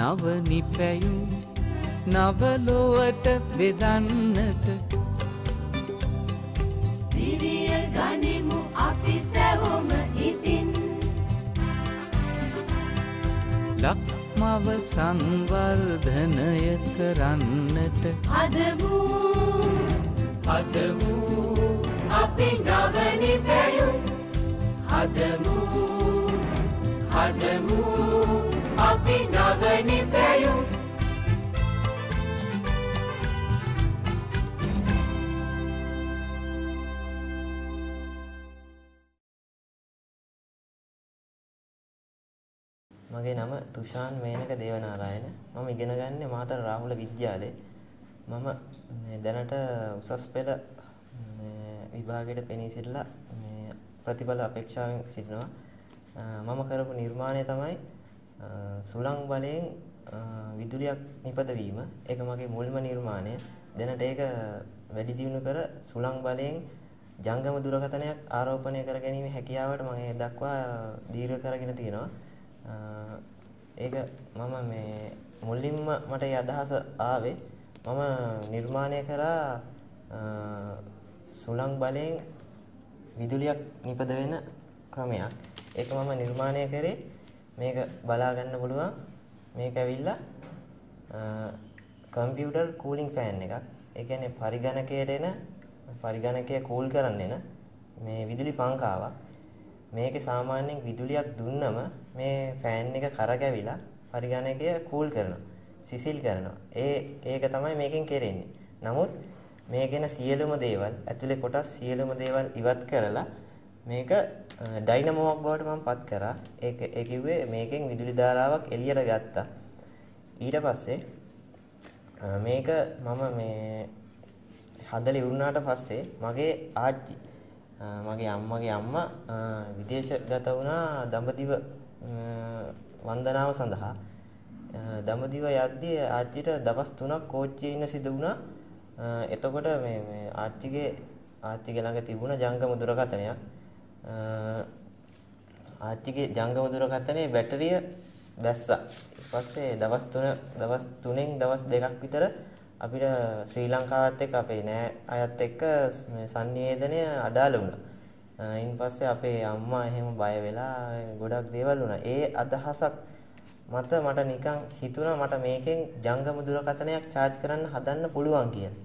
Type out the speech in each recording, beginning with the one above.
නව නිපැයුම් නවලොවට බෙදන්නට දිරිය ගනිමු අපි සැවොම ඉතින් ලක්මව සංවර්ධනය කරන්නට අද වූ අද වූ අපි නව නිපැයුම් හදමු හදමු අභිනවනි පැයුම් මගේ නම තුෂාන් මේනක දේවනාරායන මම ඉගෙන ගන්නේ මාතර රාහුල විද්‍යාලයේ මම දැනට උසස් පෙළ විභාගයට පෙනී සිටලා මේ ප්‍රතිඵල අපේක්ෂාවෙන් සිටිනවා මම කරපු නිර්මාණය තමයි සුළං බලයෙන් විදුලියක් නිපදවීම ඒක මගේ මුල්ම නිර්මාණය. දැනට ඒක වැඩි දියුණු කර සුළං බලයෙන් ජංගම දුරකථනයක් ආරෝපණය කර ගැනීම හැකියාවට මම ඒ දක්වා දීර්ඝ කරගෙන තියෙනවා. ඒක මම මේ මුලින්ම මට ඒ අදහස ආවේ මම නිර්මාණය කරා සුළං බලයෙන් විදුලියක් නිපද වෙන ක්‍රමයක්. ඒක මම නිර්මාණය කරේ මේක බලා ගන්න පුළුවන්. මේක ඇවිල්ලා කම්පියුටර් කූලින් ෆෑන් එකක්. ඒ කියන්නේ පරිගණකයට එන පරිගණකය කූල් කරන්න එන මේ විදුලි පංකාවක්. මේකේ සාමාන්‍යයෙන් විදුලියක් දුන්නම මේ ෆෑන් එක කරකැවිලා පරිගණකය කූල් කරනවා. සිසිල් කරනවා. ඒ ඒක තමයි මේකෙන් කෙරෙන්නේ. නමුත් මේ ගැන සියලුම දේවල් ඇතුලේ කොටස් සියලුම දේවල් ඉවත් කරලා මේක ඩයිනමෝවක් බවට මම පත් කරා. ඒක ඒ කිව්වේ මේකෙන් විදුලි ධාරාවක් එළියට ගත්තා. ඊට පස්සේ මේක මම මේ හදලා ඉවුරුනාට පස්සේ මගේ ආච්චි මගේ අම්මගේ අම්මා විදේශගත වුණා දඹදිව වන්දනාව සඳහා. දඹදිව යද්දී ආච්චිට දවස් 3ක් කෝච්චියේ ඉන්න සිදු වුණා. එතකොට මේ ආච්චිගේ ආච්චිගේ ළඟ තිබුණ ජංගම දුරකථනයක් ආච්චිගේ ජංගම දුරකථනයේ බැටරිය බැස්සා. ඊපස්සේ දවස් 3 දවස් 3න් දවස් 2ක් විතර අපිට ශ්‍රී ලංකාවත් එක්ක අපේ නෑ අයත් එක්ක මේ sannivedanaya අඩාල වුණා. ඊයින් පස්සේ අපේ අම්මා එහෙම බය වෙලා ගොඩක් දේවල් වුණා. ඒ අදහසක් මත මට නිකන් හිතුණා මට මේකෙන් ජංගම දුරකථනයක් charge කරන්න හදන්න පුළුවන් කියලා.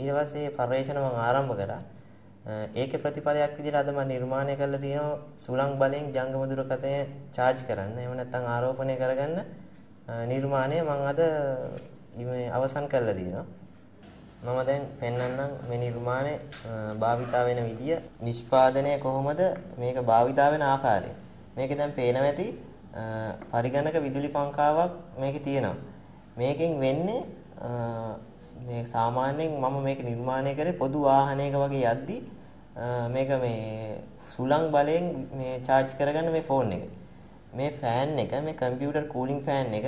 ඊට පස්සේ පරිශ්‍රණ මම ආරම්භ කරා. ඒකේ ප්‍රතිඵලයක් විදිහට අද මම නිර්මාණය කරලා තියෙනවා සුළං බලෙන් ජංගම දුරකථනය charge කරන්න. එහෙම නැත්නම් ආරෝපණය කරගන්න නිර්මාණය මම අද මේ අවසන් කරලා තියෙනවා. මම දැන් පෙන්වන්නම් මේ නිර්මාණය භාවිතා වෙන විදිය, නිෂ්පාදනය කොහොමද, මේක භාවිතා වෙන ආකාරය. මේක දැන් පේනවා ඇති පරිගණක විදුලි පංකාවක් මේකේ තියෙනවා. මේකෙන් වෙන්නේ මේ සාමාන්‍යයෙන් මම මේක නිර්මාණය කරේ පොදු වාහනයක වගේ යද්දී මේක මේ සුළං බලයෙන් මේ charge කරගන්න මේ ෆෝන් එක. මේ ෆෑන් එක මේ කම්පියුටර් කූලින් ෆෑන් එක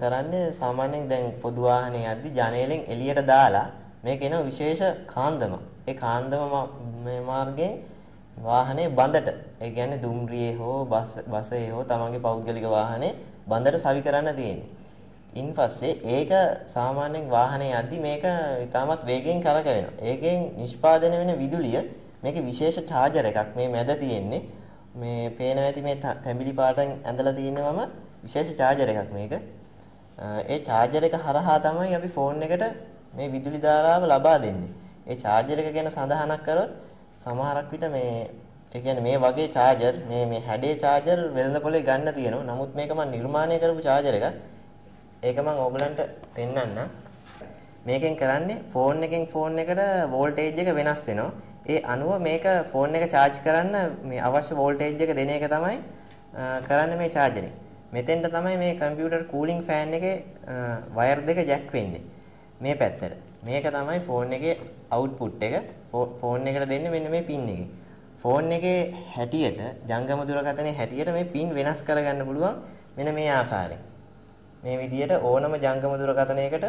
කරන්නේ සාමාන්‍යයෙන් දැන් පොදු වාහනේ යද්දි ජනේලෙන් එළියට දාලා මේක එන විශේෂ කාන්දම. ඒ කාන්දම මේ මාර්ගයේ වාහනේ බඳට ඒ කියන්නේ දුම්රියේ හෝ බස් බසයේ හෝ තමන්ගේ පෞද්ගලික වාහනේ බඳට සවි කරන්න තියෙන්නේ. ඉන්පස්සේ ඒක සාමාන්‍යයෙන් වාහනේ යද්දි මේක ඉතාමත් වේගයෙන් කරකැවෙනවා. ඒකෙන් නිෂ්පාදනය වෙන විදුලිය මේකේ විශේෂ charger එකක් මේ මැද තියෙන්නේ. මේ පේන ඇති මේ තැඹිලි පාටෙන් ඇඳලා තියෙනවම විශේෂ charger එකක් මේක. ඒ charger එක හරහා තමයි අපි ෆෝන් එකට මේ විදුලි ධාරාව ලබා දෙන්නේ. ඒ charger එක ගැන සඳහනක් කරොත් සමහරක් විට මේ ඒ කියන්නේ මේ වගේ charger මේ මේ හැඩේ charger වෙළඳ පොලේ ගන්න තියෙනවා. නමුත් මේක මම නිර්මාණය කරපු charger එකක්. ඒක මම ඕගලන්ට පෙන්වන්න. මේකෙන් කරන්නේ ෆෝන් එකෙන් ෆෝන් එකට වෝල්ටේජ් එක වෙනස් වෙනවා. ඒ අනුව මේක ෆෝන් එක charge කරන්න මේ අවශ්‍ය වෝල්ටේජ් එක දෙන එක තමයි කරන්න මේ charger එක. මෙතෙන්ට තමයි මේ කම්පියුටර් කූලිං ෆෑන් එකේ වයර් දෙක ජැක් වෙන්නේ. මේ පැත්තට. මේක තමයි ෆෝන් එකේ output එක. ෆෝන් එකට දෙන්නේ මෙන්න මේ pin එකේ. ෆෝන් එකේ හැටියට ජංගම දුරකථනයේ හැටියට මේ pin වෙනස් කරගන්න පුළුවන් මෙන්න මේ ආකාරයෙන්. මේ විදියට ඕනම ජංගම දුරකථනයකට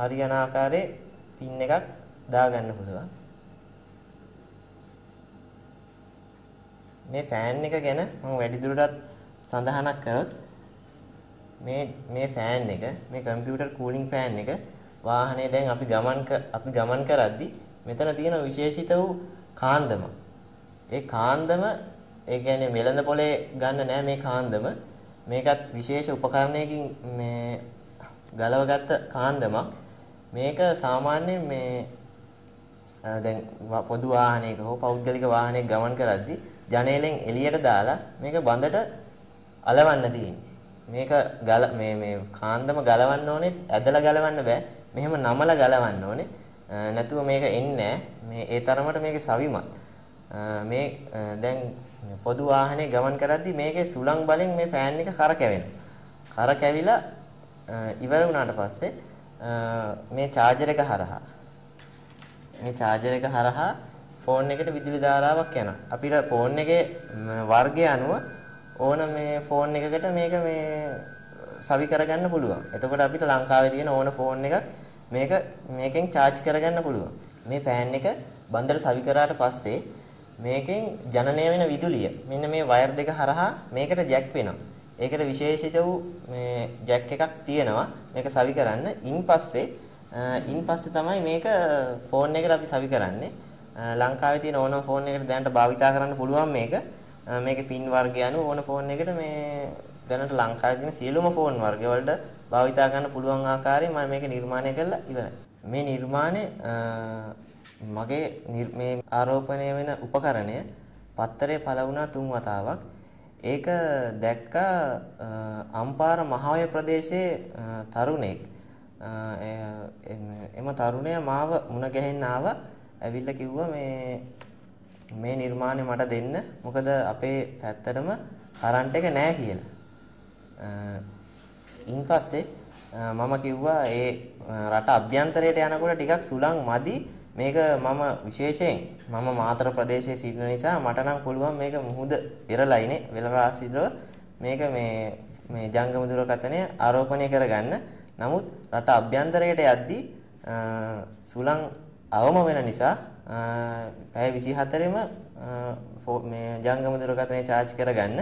හරියන ආකාරයේ පින් එකක් දාගන්න පුළුවන්. මේ ෆෑන් එක ගැන මම වැඩිදුරටත් සඳහනක් කරොත් මේ මේ ෆෑන් එක මේ කම්පියුටර් කූලිංగ్ ෆෑන් එක වාහනේ දැන් අපි ගමන් අපි ගමන් කරද්දී මෙතන තියෙන විශේෂිත වූ කාන්දම ඒ කාන්දම ඒ කියන්නේ මෙලඳ පොලේ ගන්න නෑ මේ කාන්දම මේකත් විශේෂ උපකරණයකින් මේ ගලවගත්ත කාන්දමක්. මේක සාමාන්‍යයෙන් මේ දැන් පොදු වාහනයක හෝ පෞද්ගලික වාහනයක ගමන් කරද්දී ජනේලෙන් එළියට දාලා මේක බඳට අලවන්න තියෙන්නේ. මේක ගල මේ මේ කාන්දම ගලවන්න ඕනේ ඇදලා ගලවන්න බෑ. මෙහෙම නමලා ගලවන්න ඕනේ. නැතුව මේක එන්නේ මේ ඒ තරමට මේක සවිමත්. මේ දැන් පොදු වාහනේ ගමන් කරද්දී මේකේ සුළං බලෙන් මේ ෆෑන් එක කරකැවෙනවා. කරකැවිලා ඉවර වුණාට පස්සේ මේ charger එක හරහා මේ charger එක හරහා ෆෝන් එකට විදුලි ධාරාවක් යනවා. අපිට ෆෝන් එකේ වර්ගය අනුව ඕන මේ ෆෝන් එකකට මේක මේ සවි කරගන්න පුළුවන්. එතකොට අපිට ලංකාවේ තියෙන ඕන ෆෝන් එකක් මේක මේකෙන් charge කරගන්න පුළුවන්. මේ ෆෑන් එක බන්දර සවි කරාට පස්සේ මේකෙන් ජනනය වෙන විදුලිය මෙන්න මේ වයර් දෙක හරහා මේකට ජැක් වෙනවා. ඒකට විශේෂිත වූ මේ ජැක් එකක් තියෙනවා. මේක සවි කරන්න. ඉන් පස්සේ ඉන් පස්සේ තමයි මේක ෆෝන් එකට අපි සවි කරන්නේ. ලංකාවේ තියෙන ඕනම ෆෝන් එකකට දැනට භාවිතා කරන්න පුළුවන් මේක. මේකේ පින් වර්ගය අනුව ඕන ෆෝන් එකට මේ දැනට ලංකාවේ තියෙන සියලුම ෆෝන් වර්ග වලට භාවිතා කරන්න පුළුවන් ආකාරයෙන් මම මේක නිර්මාණය කරලා ඉවරයි. මේ නිර්මාණය මගේ මේ ආරෝපණය වෙන උපකරණය පත්තරේ පළ වුණා තුන් වතාවක්. ඒක දැක්කා අම්පාර මහාවය ප්‍රදේශයේ තරුණෙක්. එම තරුණයා මාව මුණ ගැහෙන්න ආවා. ඇවිල්ලා කිව්වා මේ මේ නිර්මාණය මට දෙන්න. මොකද අපේ පැත්තටම කරන්ට් එක නෑ කියලා. ඉන් පස්සේ මම කිව්වා ඒ රට අභ්‍යන්තරයට යනකොට ටිකක් සුළං මදි මේක මම විශේෂයෙන් මම මාතර ප්‍රදේශයේ සිටින නිසා මට නම් පුළුවන් මේක මුහුද ඉරලයිනේ වෙලරාශිතව මේක මේ මේ ජංගම දුරකථනය ආරෝපණය කරගන්න. නමුත් රට අභ්‍යන්තරයට යද්දී සුළං අවම වෙන නිසා පැය 24ෙම මේ ජංගම දුරකථනය charge කරගන්න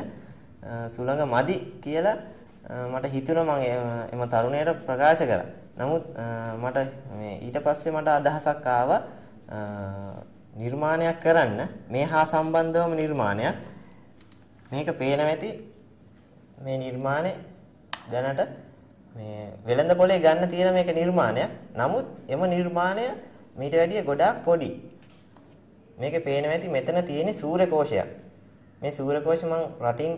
සුළඟ මදි කියලා මට හිතුණා මම එම තරුණයට ප්‍රකාශ කරා. නමුත් මට මේ ඊට පස්සේ මට අදහසක් ආවා නිර්මාණයක් කරන්න මේ හා සම්බන්ධවම නිර්මාණයක් මේක පේන ඇති මේ නිර්මාණය දැනට මේ වෙළඳ පොලේ ගන්න තියෙන මේක නිර්මාණයක් නමුත් එම නිර්මාණය මීට වැඩිය ගොඩාක් පොඩි මේකේ පේන ඇති මෙතන තියෙන සූර්යකෝෂයක් මේ සූර්යකෝෂ මං රටින්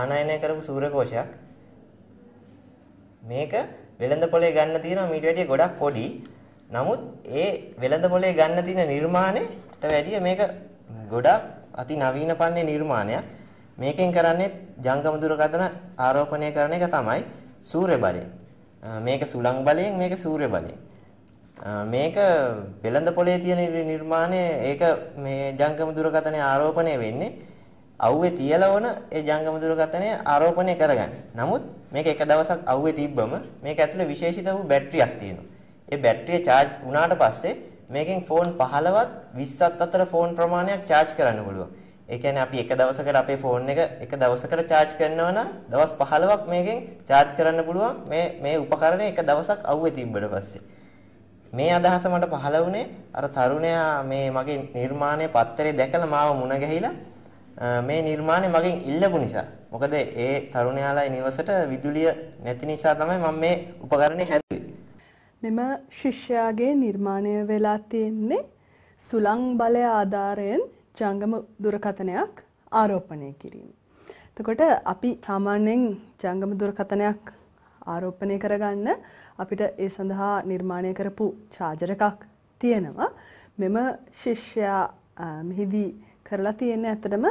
ආනයනය කරපු සූර්යකෝෂයක් මේක වෙළඳ පොලේ ගන්න තියෙනවා මීට වැඩිය ගොඩක් පොඩි. නමුත් ඒ වෙළඳ පොලේ ගන්න තියෙන නිර්මාණයට වැඩිය මේක ගොඩක් අති නවීන පන්නේ නිර්මාණයක්. මේකෙන් කරන්නේ ජංගම දුරකථන ආරෝපණය කරන එක තමයි සූර්ය බලය. මේක සුළං බලයෙන් මේක සූර්ය බලයෙන්. මේක වෙළඳ පොලේ තියෙන නිර්මාණය ඒක මේ ජංගම දුරකථනයේ ආරෝපණය වෙන්නේ අවුවේ තියලා වන ඒ ජංගම දුරකථනය ආරෝපණය කරගන්න. නමුත් මේක එක දවසක් අවුවේ තිබ්බම මේක ඇතුලේ විශේෂිත වූ බැටරියක් තියෙනවා. ඒ බැටරිය charge වුණාට පස්සේ මේකෙන් ෆෝන් 15ත් 20ත් අතර ෆෝන් ප්‍රමාණයක් charge කරන්න පුළුවන්. ඒ කියන්නේ අපි එක දවසකට අපේ ෆෝන් එක එක දවසකට charge කරනවා නම් දවස් 15ක් මේකෙන් charge කරන්න පුළුවන්. මේ මේ උපකරණය එක දවසක් අවුවේ තිබ්බට පස්සේ. මේ අදහස මට පහළ වුණේ අර තරුණයා මේ මගේ නිර්මාණයේ පත්තරේ දැකලා මාව මුණ ගැහිලා මේ නිර්මාණය මගෙන් ඉල්ලපු නිසා. මොකද ඒ තරුණයාලා නිවසට විදුලිය නැති නිසා තමයි මම මේ උපකරණය හැදුවේ. මෙම ශිෂ්‍යයාගේ නිර්මාණය වෙලා තියෙන්නේ සුළං බලය ආධාරයෙන් ජංගම දුරකථනයක් ආරෝපණය කිරීම. එතකොට අපි සාමාන්‍යයෙන් ජංගම දුරකථනයක් ආරෝපණය කරගන්න අපිට ඒ සඳහා නිර්මාණය කරපු චාර්ජර් එකක් තියෙනවා. මෙම ශිෂ්‍යයා මෙහිදී කරලා තියෙන්නේ ඇත්තටම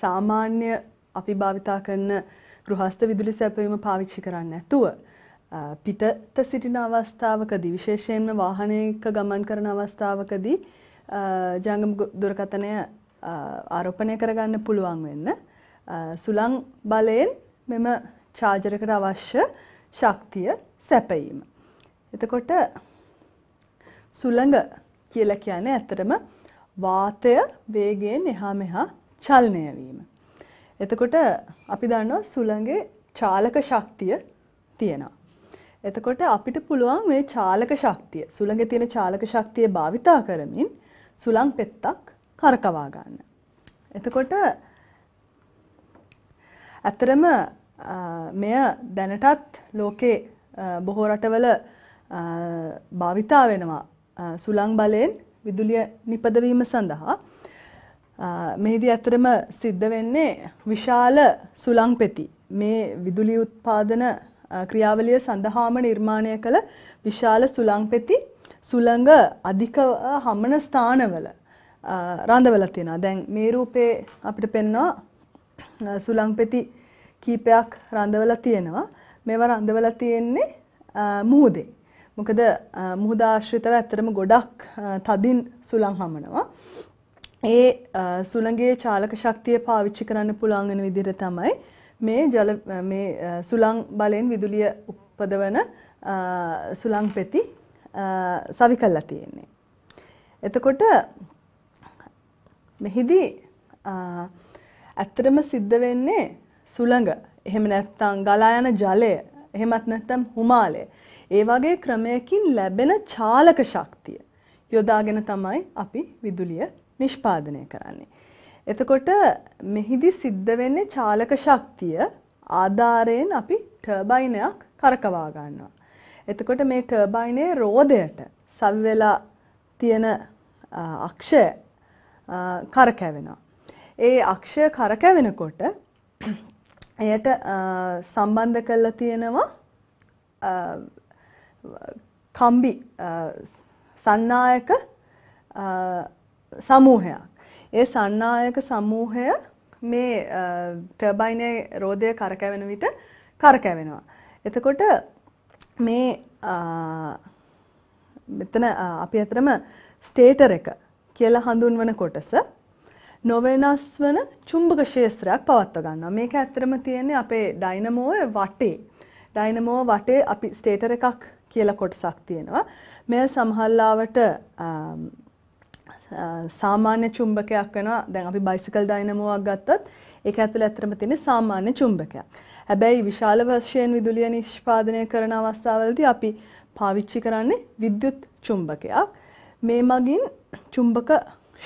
සාමාන්‍ය අපි භාවිතා කරන ගෘහස්ත විදුලි සැපයීම පාවිච්චි කරන්නේ නැතුව පිටත සිටින අවස්ථාවකදී විශේෂයෙන්ම වාහනයක ගමන් කරන අවස්ථාවකදී ජංගම දුරකථනය ආරෝපණය කරගන්න පුළුවන් වෙන්න සුළං බලයෙන් මෙම චාර්ජරයකට අවශ්‍ය ශක්තිය සැපයීම. එතකොට සුළඟ කියලා කියන්නේ ඇත්තටම වාතය වේගයෙන් එහා මෙහා චලනය වීම. එතකොට අපි දන්නවා සුළඟේ චාලක ශක්තිය තියෙනවා. එතකොට අපිට පුළුවන් මේ චාලක ශක්තිය සුළඟේ තියෙන චාලක ශක්තිය භාවිතා කරමින් සුළං පෙත්තක් කරකවා ගන්න. එතකොට ඇත්තරම මෙය දැනටත් ලෝකේ බොහෝ රටවල භාවිතා වෙනවා සුළං බලයෙන් විදුලිය නිපදවීම සඳහා මෙහිදී ඇතරම සිද්ධ වෙන්නේ විශාල සුළං පෙති මේ විදුලි උත්පාදන ක්‍රියාවලිය සඳහාම නිර්මාණය කළ විශාල සුළං පෙති සුළඟ අධික හමන ස්ථානවල රඳවල තියෙනවා. දැන් මේ රූපේ අපිට පෙන්වනවා සුළං පෙති කීපයක් රඳවලා තියෙනවා. මේවා රඳවලා තියෙන්නේ මුහුදේ. මොකද මුහදාශ්‍රිතව ඇත්තරම ගොඩක් තදින් සුළං හමනවා. ඒ සුළගේ චාලක ශක්තිය පාවිච්චි කරන්න පුළංගෙන විදිර තමයි මේ ජල සුළං බලයෙන් විදුලිය උපදවන සුළං පෙති සවි කල්ලා තියෙන්නේ. එතකොට මෙහිදී ඇත්තටම සිද්ධ වෙන්නේ සුළඟ එහෙම නැත්තං ගලා යන ජලය එහෙමත් නැත්තම් හුමාලය ඒ වගේ ක්‍රමයකින් ලැබෙන චාලක ශක්තිය යොදාගෙන තමයි අපි විදුලිය නිෂ්පාදනය කරන්නේ. එතකොට මෙහිදි සිද්ධ වෙන්නේ චාලක ශක්තිය ආධාරයෙන් අපි ටර්බයිනයක් කරකවා ගන්නවා. එතකොට මේ ටර්බයිනේ රෝදයට සවිවෙලා තියෙන අක්ෂය කරකැවෙනවා. ඒ අක්ෂය කරකැවෙනකොට එයට සම්බන්ධ කරලා තියෙනවා කම්බි සන්නායක සමූහයක්. ඒ සන්නායක සමූහය මේ ටර්බයිනය රෝධය කරකැවෙන විට කරකැවෙනවා. එතකොට මේ මෙතන අපි ඇතරම ස්ටේටර් එක කියලා හඳුන්වන කොටස නොවෙනස් වන චුම්භක ශේත්‍රයක් පවත්ව ගන්නවා. මේක ඇත්තරම තියෙන්නේ අපේ ඩයිනමෝය වටේ. ඩයිනමෝ වටේ අපි ස්ටේටර් එකක් කියලා කොටසක් තියෙනවා. මෙය සමහරලාවට සාමාන්‍ය චුම්බකයක් වෙනවා. දැන් අපි බයිසිකල් ඩයිනමෝවක් ගත්තත් ඒක ඇතුළේ ඇත්තටම තියෙන සාමාන්‍ය චුම්බකයක්. හැබැයි විශාල වශයෙන් විදුලිය නිෂ්පාදනය කරන අවස්ථාවලදී අපි පාවිච්චි කරන්නේ විද්‍යුත් චුම්බකයක්. මේ මගින් චුම්බක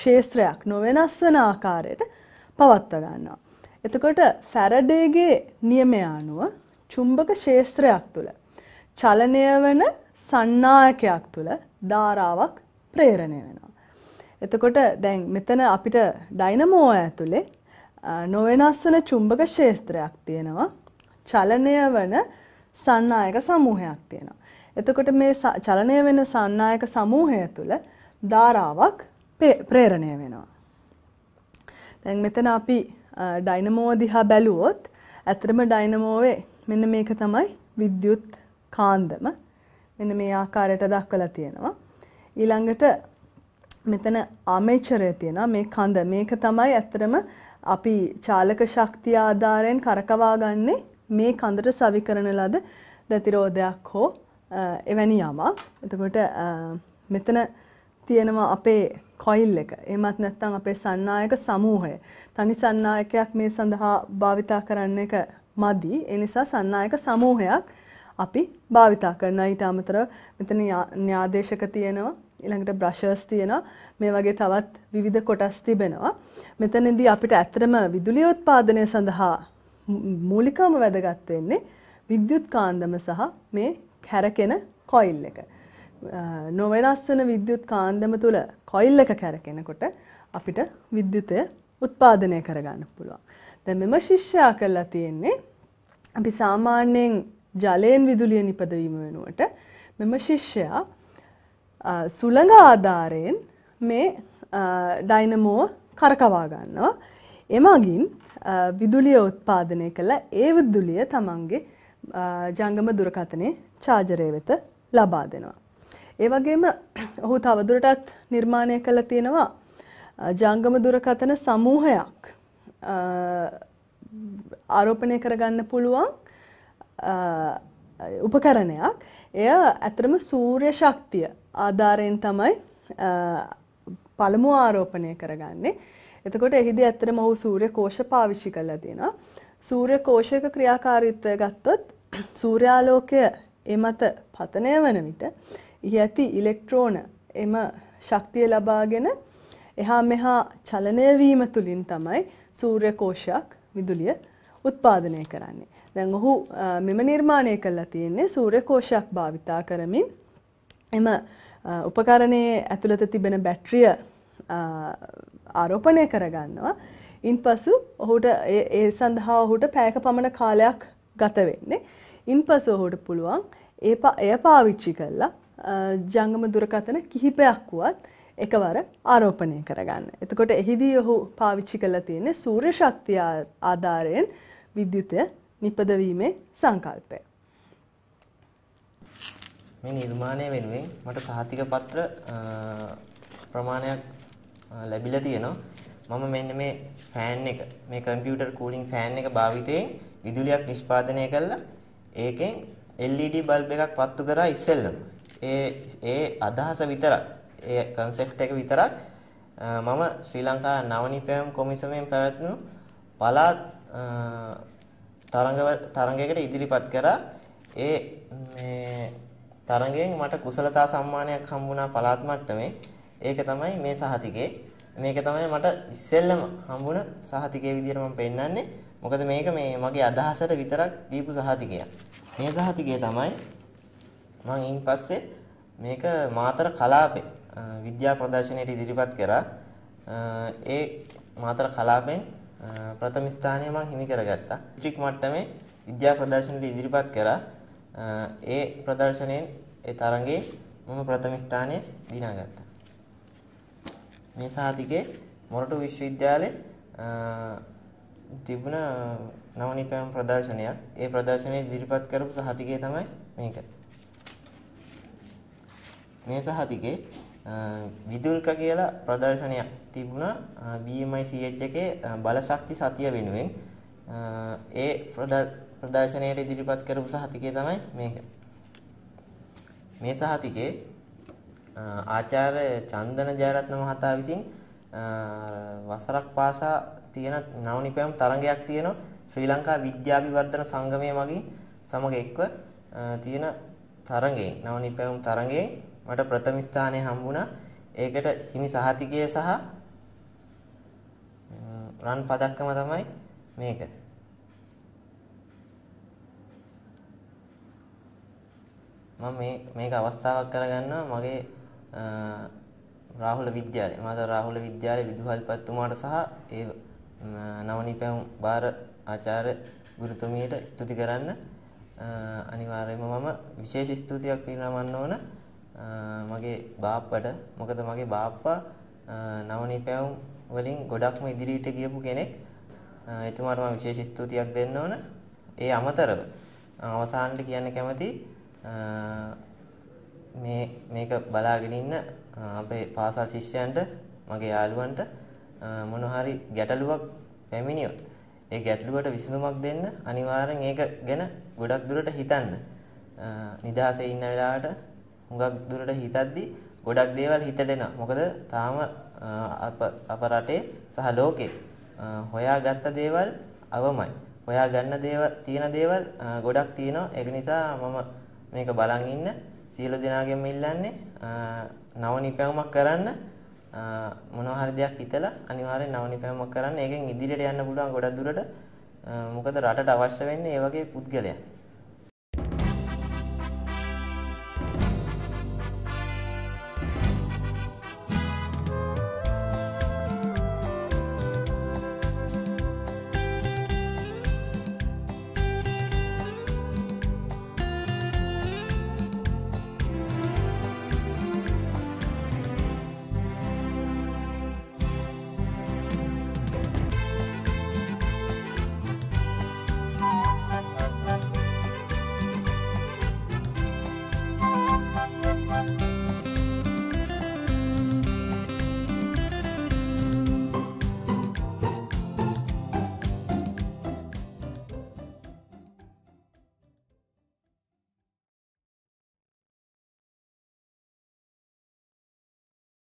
ශේත්‍රයක් නොවෙනස් වන ආකාරයට පවත්ව ගන්නවා. එතකොට ෆැරඩේගේ නියමය අනුව චුම්බක ශේත්‍රයක් තුළ චලනය වෙන සන්නායකයක් තුළ ධාරාවක් ප්‍රේරණය වෙනවා. එතකොට දැන් මෙතන අපිට ඩයිනමෝ ඇතුලේ නොවෙනස් වන චුම්බක ශේත්‍රයක් තියෙනවා. චලනය වන සන්නායක සමූහයක් තියෙනවා. එතකොට මේ චලනය වෙන සන්නායක සමූහය තුළ ධාරාවක් ප්‍රේරණය වෙනවා. දැන් මෙතන අපි ඩයිනමෝ දිහා බැලුවොත් ඇත්තටම ඩයිනමෝවේ මෙන්න මේක තමයි විද්‍යුත් කාන්දම මෙන්න මේ ආකාරයට දක්වලා තියෙනවා. ඊළඟට මෙතන ආමේචරය තියෙනවා මේ කඳ මේක තමයි ඇත්තරම අපි චාලක ශක්තිය ආධාරයෙන් කරකවා ගන්නේ මේ කඳට සවි කරන ලද දැතිරෝධයක් හෝ එවැනි යමක්. එතකොට මෙතන තියෙනවා අපේ කොයිල් එක. එමත් නැත්නම් අපේ සන්නායක සමූහය. තනි සන්නායකයක් මේ සඳහා භාවිතා කරන්න එක මදි. ඒ නිසා සන්නායක සමූහයක් අපි භාවිතා කරන ඊට අමතර මෙතන න්‍යාදේශක තියෙනවා ඊළඟට බ්‍රෂර්ස් තියෙනවා මේ වගේ තවත් විවිධ කොටස් තිබෙනවා මෙතනදී අපිට ඇත්තටම විදුලි උත්පාදනය සඳහා මූලිකවම වැදගත් වෙන්නේ විද්‍යුත් කාන්දම සහ මේ කැරකෙන කොයිල් එක නොවෙනස් වෙන විද්‍යුත් කාන්දම තුල කොයිල් එක කැරකෙනකොට අපිට විද්‍යුතය උත්පාදනය කරගන්න පුළුවන්. දැන් මෙම ශිෂ්‍යයා කරලා තියෙන්නේ අපි සාමාන්‍යයෙන් ජලයෙන් විදුලිය නිපදවීම වෙනුවට මෙම ශිෂ්‍යයා සුළඟ ආධාරයෙන් මේ ඩයිනමෝ කරකවා ගන්නවා. එමගින් විදුලිය උත්පාදනය කළ ඒ විදුලිය තමන්ගේ ජංගම දුරකථනයේ චාජරය වෙත ලබා දෙනවා. ඒ වගේම ඔහු තවදුරටත් නිර්මාණය කළ තියෙනවා ජංගම දුරකථන සමූහයක් ආරෝපණය කරගන්න පුළුවන් උපකරණයක් එය ඇතරම සූර්ය ශක්තිය ආධාරයෙන් තමයි පළමු ආරෝපණය කරගන්නේ එතකොට එහිදි ඇත්තරම ඔහු සූර්ය කෝෂ පාවිච්චි කළා තියෙනවා සූර්ය කෝෂයක ක්‍රියාකාරීත්වය ගත්තොත් සූර්යාලෝකය ඒ මත පතනය වන විට ඉහි ඇති ඉලෙක්ට්‍රෝන එම ශක්තිය ලබාගෙන එහා මෙහා චලනය වීම තුලින් තමයි සූර්ය කෝෂයක් විදුලිය උත්පාදනය කරන්නේ දැන් ඔහු මෙම නිර්මාණය කරලා තියෙන්නේ සූර්යකෝෂයක් භාවිතා කරමින් එම උපකරණයේ ඇතුළත තිබෙන බැටරිය ආරෝපණය කරගන්නවා. ඉන්පසු ඔහුට ඒ සඳහා ඔහුට පැයක පමණ කාලයක් ගත වෙන්නේ. ඉන්පසු ඔහුට පුළුවන් ඒ එය පාවිච්චි කරලා ජංගම දුරකථන කිහිපයක් වුවත් එකවර ආරෝපණය කරගන්න. එතකොට එහිදී ඔහු පාවිච්චි කරලා තියෙන්නේ සූර්ය ශක්තිය ආධාරයෙන් විද්‍යුතය නිපදවීමේ සංකල්පය. මේ නිර්මාණය වෙනුවෙන් මට සහතික පත්‍ර ප්‍රමාණයක් ලැබිලා තියෙනවා. මම මෙන්න මේ ෆෑන් එක මේ කම්පියුටර් කූලින් ෆෑන් එක භාවිතයෙන් විදුලියක් නිෂ්පාදනය කළා. ඒකෙන් LED බල්බ් එකක් පත්තු කරා ඉස්සෙල්ලම. ඒ ඒ අදහස විතරක් ඒ concept එක විතරක් මම ශ්‍රී ලංකා නවනිපෑම් කොමිසමෙන් පැවැත්වුණු පළාත් තරඟ තරඟයකට ඉදිරිපත් කරා. ඒ මේ තරඟයෙන් මට කුසලතා සම්මානයක් හම්බුණා පළාත් මට්ටමේ. ඒක තමයි මේ සහතිකේ. මේක තමයි මට ඉස්සෙල්ලම හම්බුණ සහතිකේ විදියට මම පෙන්නන්නේ. මොකද මේක මේ මගේ අදහසට විතරක් දීපු සහතිකයක්. මේ සහතිකේ තමයි මම ඊන් පස්සේ මේක මාතර කලාපේ විද්‍යා ප්‍රදර්ශනයට ඉදිරිපත් කරා. ඒ මාතර කලාපෙන් ප්‍රථම ස්ථානය මම හිමි කරගත්තා. ඩිස්ත්‍රික් මට්ටමේ විද්‍යා ප්‍රදර්ශනට ඉදිරිපත් කරා. ඒ ප්‍රදර්ශනයෙන් ඒ තරඟේ මම ප්‍රථම ස්ථානය දිනාගත්තා. මේ සහතිකේ මොරටු විශ්වවිද්‍යාලයේ තිබුණ නවනිපෑම් ප්‍රදර්ශනයක්. ඒ ප්‍රදර්ශනයේ ඉදිරිපත් කරපු සහතිකේ තමයි මේක. මේ සහතිකේ විදුල්ක කියලා ප්‍රදර්ශනයක් තිබුණා BMICH එකේ බලශක්ති සතිය වෙනුවෙන් ඒ ප්‍රදර්ශනයට ඉදිරිපත් කරපු සහතිකය තමයි මේක. මේ සහතිකේ ආචාර්ය චන්දන ජයරත්න මහතා විසින් වසරක් පාසා තියෙන නවනිපෑම් තරඟයක් තියෙනවා ශ්‍රී ලංකා විද්‍යාභිවර්ධන සංගමය මගින් සමග එක්ව තියෙන තරඟයෙන් නවනිපෑම් තරඟයෙන් මට ප්‍රථම ස්ථානය හම්බුණා. ඒකට හිමි සහතිකය සහ රන් පදක්කම තමයි මේක. මම මේ මේක අවස්ථාවක් කරගන්නවා මගේ රාහුල විද්‍යාලය මාත රාහුල විද්‍යාලයේ විදුහල්පතිතුමාට සහ ඒ නවනිපැම් බාර ආචාර්ය ගුරුතුමියට ස්තුති කරන්න අනිවාර්යයෙන්ම මම විශේෂ ස්තුතියක් පිරිනමන්න ඕන මගේ බාප්පට මොකද මගේ බාප්පා නවනිපැවුම් වලින් ගොඩක්ම ඉදිරියට ගියපු කෙනෙක්. එතුමාට මම විශේෂ ස්තුතියක් දෙන්න ඕන. ඒ අමතරව අවසානට කියන්න කැමති මේ මේක බලාගෙන ඉන්න අපේ පාසල් ශිෂ්‍යයන්ට මගේ යාළුවන්ට මොන හරි ගැටලුවක් පැමිණියොත් ඒ ගැටලුවට විසඳුමක් දෙන්න අනිවාර්යෙන් ඒක ගැන ගොඩක් දුරට හිතන්න. නිදාසේ ඉන්න වෙලාවට හුඟක් දුරට හිතද්දි ගොඩක් දේවල් හිතට එනවා. මොකද තාම අප රටේ සහ ලෝකේ හොයාගත්ත දේවල් අවමයි. හොයාගන්න දේවල් තියෙන දේවල් ගොඩක් තියෙනවා. ඒක නිසා මම මේක බලන් ඉන්න සියලු දෙනාගෙම ඉල්ලන්නේ නව නිපැවුමක් කරන්න මොනවා හරි දෙයක් හිතලා අනිවාර්යෙන් නව නිපැවුමක් කරන්න. ඒකෙන් ඉදිරියට යන්න පුළුවන් ගොඩක් දුරට. මොකද රටට අවශ්‍ය වෙන්නේ ඒ වගේ පුද්ගලයන්.